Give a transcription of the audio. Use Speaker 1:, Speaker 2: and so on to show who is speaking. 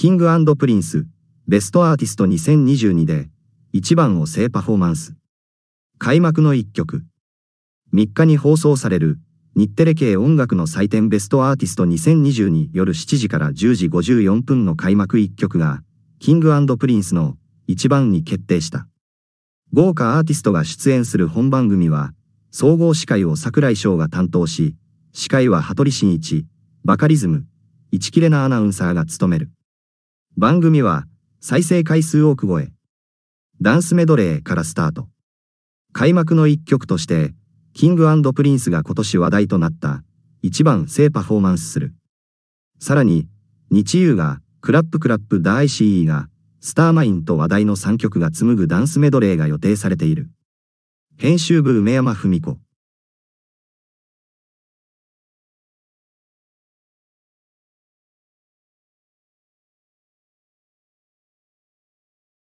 Speaker 1: キングプリンス、ベストアーティスト2022で、1番を制パフォーマンス。開幕の1曲。3日に放送される、日テレ系音楽の祭典ベストアーティスト2022夜7時から10時54分の開幕1曲が、キングプリンスの1番に決定した。豪華アーティストが出演する本番組は、総合司会を桜井翔が担当し、司会は羽鳥慎一、バカリズム、市切れなアナウンサーが務める。番組は再生回数億超え。ダンスメドレーからスタート。開幕の一曲として、キングプリンスが今年話題となった一番性パフォーマンスする。さらに、日夕がクラップクラップ大 CE がスターマインと話題の3曲が紡ぐダンスメドレーが予定されている。編集部梅山文子。